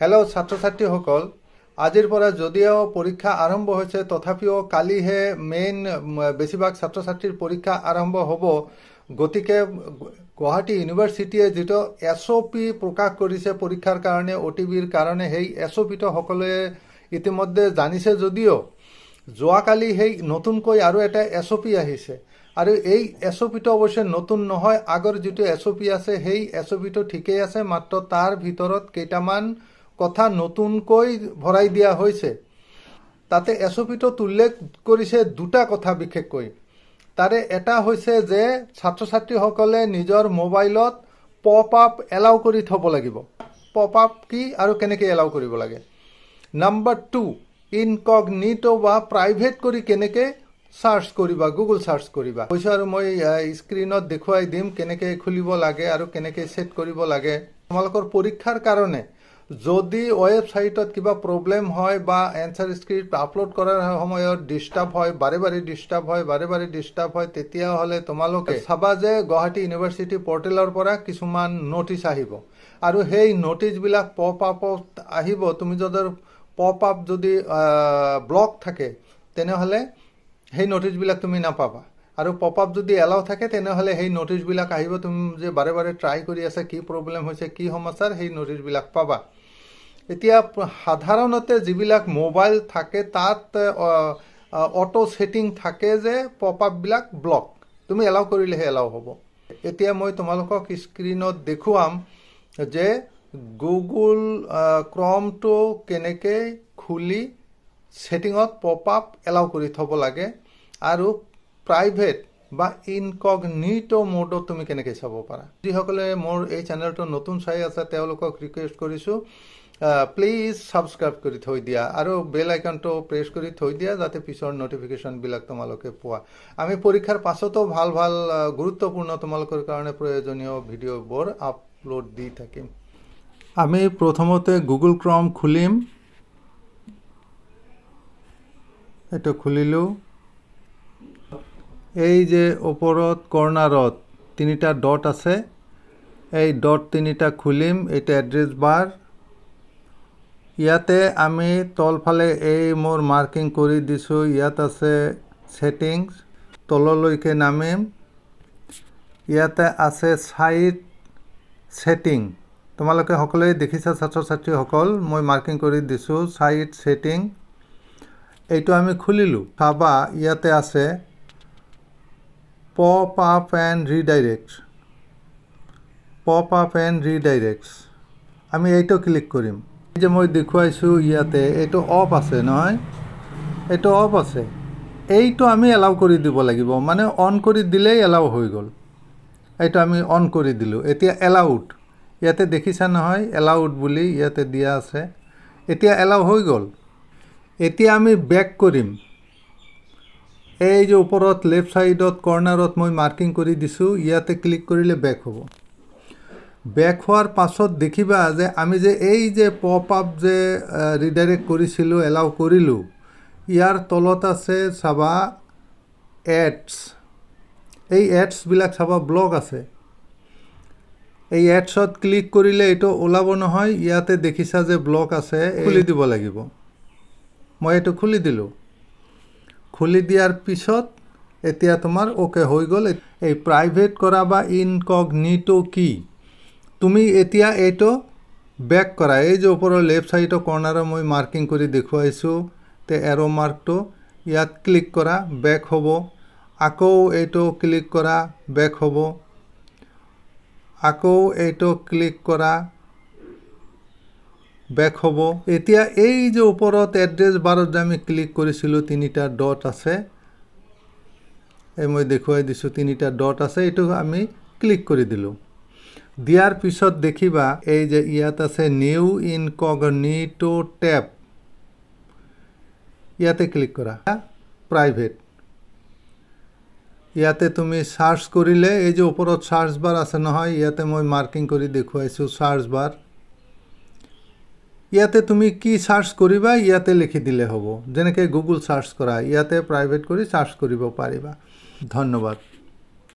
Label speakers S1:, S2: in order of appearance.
S1: hello ছাত্ৰ ছাত্ৰীসকল আজিৰ পৰা যদিও পৰীক্ষা আৰম্ভ হৈছে তথাপিও কালিহে মেইন বেছিভাগ ছাত্ৰ ছাত্ৰীৰ পৰীক্ষা আৰম্ভ হ'ব গতিকে গুৱাহাটী ইউনিভাৰ্চিটিয়ে যিটো এছ অ' পি প্ৰকাশ কৰিছে পৰীক্ষাৰ কাৰণে অ' টি বিৰ কাৰণে সেই এছ অ' পিটো সকলোৱে ইতিমধ্যে জানিছে যদিও যোৱাকালি সেই নতুনকৈ আৰু এটা এছ অ' পি আহিছে আৰু এই এছ অ' পিটো অৱশ্যে নতুন নহয় আগৰ যিটো এছ অ' পি আছে সেই এছ অ' পিটো ঠিকেই আছে মাত্ৰ তাৰ ভিতৰত কেইটামান কথা নতুনকৈ ভৰাই দিয়া হৈছে তাতে এছপিটোত উল্লেখ কৰিছে দুটা কথা বিশেষকৈ তাৰে এটা হৈছে যে ছাত্ৰ ছাত্ৰীসকলে নিজৰ মোবাইলত পপ আপ এলাউ কৰি থ'ব লাগিব পপ আপ কি আৰু কেনেকৈ এলাউ কৰিব লাগে নাম্বাৰ টু ইনকগনিট' বা প্ৰাইভেট কৰি কেনেকৈ চাৰ্চ কৰিবা গুগল চাৰ্চ কৰিবা কৈছো আৰু মই স্ক্ৰীণত দেখুৱাই দিম কেনেকৈ খুলিব লাগে আৰু কেনেকৈ ছেট কৰিব লাগে তোমালোকৰ পৰীক্ষাৰ কাৰণে যদি ৱেবছাইটত কিবা প্ৰব্লেম হয় বা এনচাৰ স্ক্ৰিপ্ট আপলোড কৰাৰ সময়ত ডিষ্টাৰ্ব হয় বাৰে বাৰে ডিষ্টাৰ্ব হয় বাৰে বাৰে ডিষ্টাৰ্ব হয় তেতিয়াহ'লে তোমালোকে চাবা যে গুৱাহাটী ইউনিভাৰ্চিটি পৰ্টেলৰ পৰা কিছুমান নটিছ আহিব আৰু সেই নটিছবিলাক পপ আপত আহিব তুমি যদি পপ আপ যদি ব্লক থাকে তেনেহ'লে সেই নটিছবিলাক তুমি নাপাবা আৰু পপ আপ যদি এলাও থাকে তেনেহ'লে সেই নটিছবিলাক আহিব তুমি যে বাৰে বাৰে ট্ৰাই কৰি আছা কি প্ৰব্লেম হৈছে কি সমস্যাৰ সেই নটিছবিলাক পাবা এতিয়া সাধাৰণতে যিবিলাক মোবাইল থাকে তাত অট' ছেটিং থাকে যে পপ আপবিলাক ব্লক তুমি এলাও কৰিলেহে এলাও হ'ব এতিয়া মই তোমালোকক স্ক্ৰীণত দেখুৱাম যে গুগল ক্ৰমটো কেনেকৈ খুলি ছেটিঙত পপ আপ এলাও কৰি থ'ব লাগে আৰু প্ৰাইভেট বা নিট মোডত তুমি কেনেকৈ চাব পাৰা যিসকলে মোৰ এই চেনেলটো নতুন চাই আছে তেওঁলোকক ৰিকুৱেষ্ট কৰিছোঁ প্লিজ ছাবস্ক্ৰাইব কৰি থৈ দিয়া আৰু বেল আইকনটো প্ৰেছ কৰি থৈ দিয়া যাতে পিছৰ ন'টিফিকেশ্যনবিলাক তোমালোকে পোৱা আমি পৰীক্ষাৰ পাছতো ভাল ভাল গুৰুত্বপূৰ্ণ তোমালোকৰ কাৰণে প্ৰয়োজনীয় ভিডিঅ'বোৰ আপলোড দি থাকিম আমি প্ৰথমতে গুগল ক্ৰম খুলিম এইটো খুলিলোঁ এই যে ওপৰত কৰ্ণাৰত তিনিটা ডট আছে এই ডট তিনিটা খুলিম এইটো এড্ৰেছ বাৰ ইয়াতে আমি তলফালে এই মোৰ মাৰ্কিং কৰি দিছোঁ ইয়াত আছে ছেটিংছ তললৈকে নামিম ইয়াতে আছে ছাইট ছেটিং তোমালোকে সকলোৱে দেখিছা ছাত্ৰ ছাত্ৰীসকল মই মাৰ্কিং কৰি দিছোঁ ছাইট ছেটিং এইটো আমি খুলিলোঁ চাবা ইয়াতে আছে pop up and redirect pop up and redirects আমি এইটো ক্লিক কৰিম যে মই দেখুৱাইছোঁ ইয়াতে এইটো অফ আছে নহয় এইটো অফ আছে এইটো আমি এলাউ কৰি দিব লাগিব মানে অন কৰি দিলেই এলাউ হৈ গ'ল এইটো আমি অন কৰি দিলোঁ এতিয়া এলাউড ইয়াতে দেখিছা নহয় এলাউড বুলি ইয়াতে দিয়া আছে এতিয়া এলাউ হৈ গ'ল এতিয়া আমি বেক কৰিম এই যে ওপৰত লেফ্ট চাইডত কৰ্ণাৰত মই মাৰ্কিং কৰি দিছোঁ ইয়াতে ক্লিক কৰিলে বেক হ'ব বেক হোৱাৰ পাছত দেখিবা যে আমি যে এই যে পপ আপ যে ৰিডাইৰেক্ট কৰিছিলোঁ এলাউ কৰিলোঁ ইয়াৰ তলত আছে চাবা এডছ এই এডছবিলাক চাবা ব্লগ আছে এই এডছত ক্লিক কৰিলে এইটো ওলাব নহয় ইয়াতে দেখিছা যে ব্লগ আছে খুলি দিব লাগিব মই এইটো খুলি দিলোঁ খুলি দিয়াৰ পিছত এতিয়া তোমাৰ অ'কে হৈ গ'ল এই প্ৰাইভেট কৰা বা ইনকগ নিটো কি তুমি এতিয়া এইটো বেক কৰা এই যে ওপৰৰ লেফ্ট চাইডৰ কৰ্ণাৰত মই মাৰ্কিং কৰি দেখুৱাইছোঁ তে এৰ' মাৰ্কটো ইয়াত ক্লিক কৰা বেক হ'ব আকৌ এইটো ক্লিক কৰা বেক হ'ব আকৌ এইটো ক্লিক কৰা বেক হ'ব এতিয়া এই যে ওপৰত এড্ৰেছ বাৰত যে আমি ক্লিক কৰিছিলোঁ তিনিটা ডট আছে এই মই দেখুৱাই দিছোঁ তিনিটা ডট আছে এইটো আমি ক্লিক কৰি দিলোঁ দিয়াৰ পিছত দেখিবা এই যে ইয়াত আছে নিউ ইনকগনিটো টেপ ইয়াতে ক্লিক কৰা প্ৰাইভেট ইয়াতে তুমি চাৰ্চ কৰিলে এই যে ওপৰত চাৰ্চ বাৰ আছে নহয় ইয়াতে মই মাৰ্কিং কৰি দেখুৱাইছোঁ চাৰ্চ বাৰ ইয়াতে তুমি কি চাৰ্চ কৰিবা ইয়াতে লিখি দিলে হ'ব যেনেকৈ গুগল চাৰ্চ কৰা ইয়াতে প্ৰাইভেট কৰি চাৰ্চ কৰিব পাৰিবা ধন্যবাদ